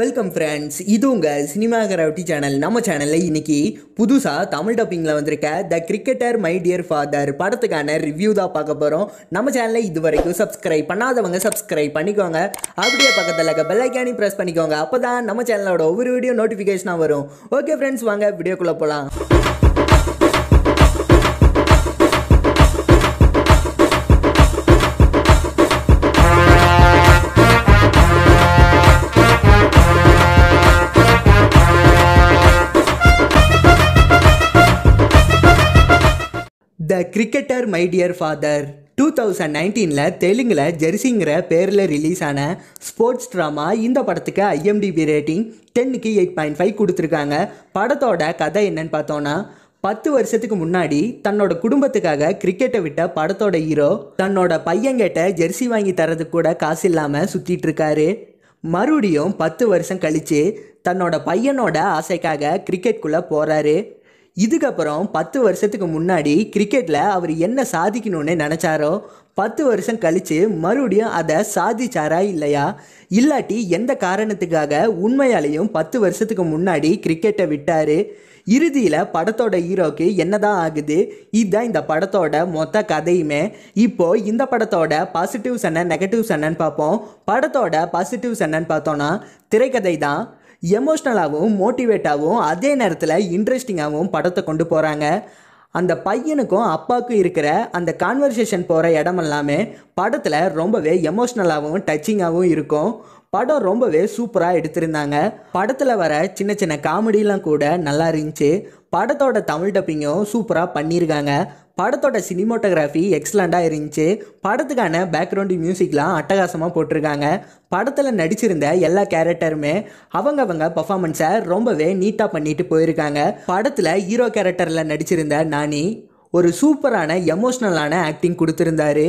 welcome friends இது உங்கள் cinema gravity channel நம்ம சேனலில் இன்றைக்கி புதுசாக தமிழ் டாப்பிங்கில் வந்திருக்க the cricketer my dear father படத்துக்கான ரிவ்யூ தான் பார்க்க போகிறோம் நம்ம சேனலில் இது வரைக்கும் சப்ஸ்கிரைப் பண்ணாதவங்க சப்ஸ்கிரைப் பண்ணிக்கோங்க அப்படியே பக்கத்தில் இருக்க பெல்லைக்கானி ப்ரெஸ் பண்ணிக்கோங்க அப்போ தான் நம்ம சேனலோட ஒவ்வொரு வீடியோ நோட்டிஃபிகேஷனாக வரும் ஓகே ஃப்ரெண்ட்ஸ் வாங்க வீடியோக்குள்ளே போகலாம் the cricketer my dear father two thousand நைன்டீனில் தெலுங்கில் ஜெர்சிங்கிற பேரில் ரிலீஸ் ஆன ஸ்போர்ட்ஸ் ட்ராமா இந்த படத்துக்கு ஐஎம்டிபி ரேட்டிங் டென்னுக்கு எயிட் பாயிண்ட் ஃபைவ் கொடுத்துருக்காங்க படத்தோட கதை என்னன்னு பார்த்தோன்னா பத்து வருஷத்துக்கு முன்னாடி தன்னோட குடும்பத்துக்காக கிரிக்கெட்டை விட்ட படத்தோட ஹீரோ தன்னோட பையன்கிட்ட ஜெர்சி வாங்கி தரது கூட காசு இல்லாமல் சுற்றிட்டு இருக்காரு மறுபடியும் பத்து வருஷம் கழித்து தன்னோட பையனோட ஆசைக்காக கிரிக்கெட்குள்ளே போகிறாரு இதுக்கப்புறம் பத்து வருஷத்துக்கு முன்னாடி கிரிக்கெட்டில் அவர் என்ன சாதிக்கணும்னு நினச்சாரோ பத்து வருஷம் கழித்து மறுபடியும் அதை சாதிச்சாரா இல்லையா இல்லாட்டி எந்த காரணத்துக்காக உண்மையாலேயும் பத்து வருஷத்துக்கு முன்னாடி கிரிக்கெட்டை விட்டார் இறுதியில் படத்தோட ஹீரோக்கு என்னதான் ஆகுது இதுதான் இந்த படத்தோட மொத்த கதையுமே இப்போ இந்த படத்தோட பாசிட்டிவ்ஸ் என்ன நெகட்டிவ்ஸ் என்னன்னு பார்ப்போம் படத்தோட பாசிட்டிவ்ஸ் என்னன்னு பார்த்தோன்னா திரைக்கதை தான் எமோஷ்னலாகவும் மோட்டிவேட்டாகவும் அதே நேரத்தில் இன்ட்ரெஸ்டிங்காகவும் படத்தை கொண்டு போகிறாங்க அந்த பையனுக்கும் அப்பாவுக்கும் இருக்கிற அந்த கான்வர்சேஷன் போகிற இடம் எல்லாமே படத்தில் ரொம்பவே எமோஷ்னலாகவும் டச்சிங்காகவும் இருக்கும் படம் ரொம்பவே சூப்பராக எடுத்திருந்தாங்க படத்தில் வர சின்ன சின்ன காமெடியெலாம் கூட நல்லா இருந்துச்சு படத்தோட தமிழ் டப்பிங்கும் சூப்பராக பண்ணியிருக்காங்க படத்தோட சினிமோட்டோகிராஃபி எக்ஸலண்டாக இருந்துச்சு படத்துக்கான பேக்ரவுண்டு மியூசிக்லாம் அட்டகாசமாக போட்டிருக்காங்க படத்தில் நடிச்சிருந்த எல்லா கேரக்டருமே அவங்கவங்க பர்ஃபாமன்ஸை ரொம்பவே நீட்டாக பண்ணிட்டு போயிருக்காங்க படத்தில் ஹீரோ கேரக்டரில் நடிச்சிருந்த நானி ஒரு சூப்பரான எமோஷ்னலான ஆக்டிங் கொடுத்துருந்தாரு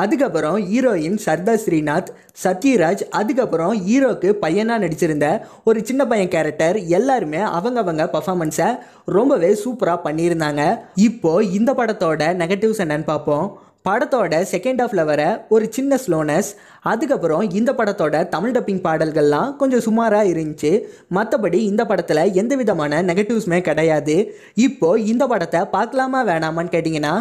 அதுக்கப்புறம் ஹீரோயின் சர்தா ஸ்ரீநாத் சத்யராஜ் அதுக்கப்புறம் ஹீரோக்கு பையனாக நடிச்சிருந்த ஒரு சின்ன பையன் கேரக்டர் எல்லாருமே அவங்கவங்க பர்ஃபாமன்ஸை ரொம்பவே சூப்பராக பண்ணியிருந்தாங்க இப்போது இந்த படத்தோட நெகட்டிவ்ஸ் என்னன்னு பார்ப்போம் படத்தோட செகண்ட் ஹாஃபில் வர ஒரு சின்ன ஸ்லோனஸ் அதுக்கப்புறம் இந்த படத்தோட தமிழ் டப்பிங் பாடல்கள்லாம் கொஞ்சம் சுமாராக இருந்துச்சு மற்றபடி இந்த படத்தில் எந்த விதமான நெகட்டிவ்ஸுமே கிடையாது இப்போது இந்த படத்தை பார்க்கலாமா வேணாமான்னு கேட்டிங்கன்னா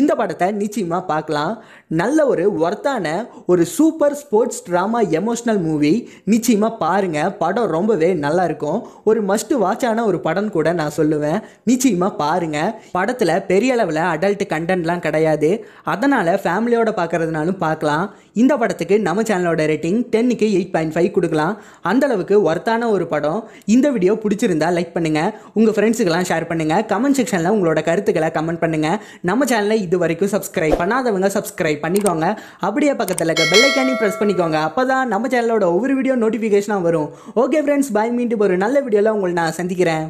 இந்த படத்தை நிச்சயமாக பார்க்கலாம் நல்ல ஒரு ஒர்த்தான ஒரு super sports drama emotional movie நிச்சயமாக பாருங்கள் படம் ரொம்பவே நல்லாயிருக்கும் ஒரு மஸ்ட் வாட்சான ஒரு படம் கூட நான் சொல்லுவேன் நிச்சயமாக பாருங்கள் படத்தில் பெரிய அளவில் அடல்ட் கண்டென்ட்லாம் கிடையாது அதனால் ஃபேமிலியோட பார்க்குறதுனாலும் பார்க்கலாம் இந்த படத்துக்கு நம்ம சேனலோட ரேட்டிங் டென்னுக்கு எயிட் பாயிண்ட் ஃபைவ் கொடுக்கலாம் அந்தளவுக்கு ஒர்த்தான ஒரு படம் இந்த வீடியோ பிடிச்சிருந்தா லைக் பண்ணுங்கள் உங்கள் ஃப்ரெண்ட்ஸுக்கெல்லாம் ஷேர் பண்ணுங்கள் கமெண்ட் செக்ஷனில் உங்களோட கருத்துக்களை கமெண்ட் பண்ணுங்கள் நம்ம சேனலை இது வரைக்கும் சப்ஸ்கிரைப் பண்ணாதவங்க சப்ஸ்கிரைப் பண்ணிக்கோங்க அப்படியே பக்கத்தில் இருக்க பெல்லைக்கானி ப்ரெஸ் பண்ணிக்கோங்க அப்போ தான் நம்ம சேனலோட ஒவ்வொரு வீடியோ நோட்டிஃபிகேஷனாக வரும் ஓகே ஃப்ரெண்ட்ஸ் பாய் மீண்டும் ஒரு நல்ல வீடியோவில் உங்களை நான் சந்திக்கிறேன்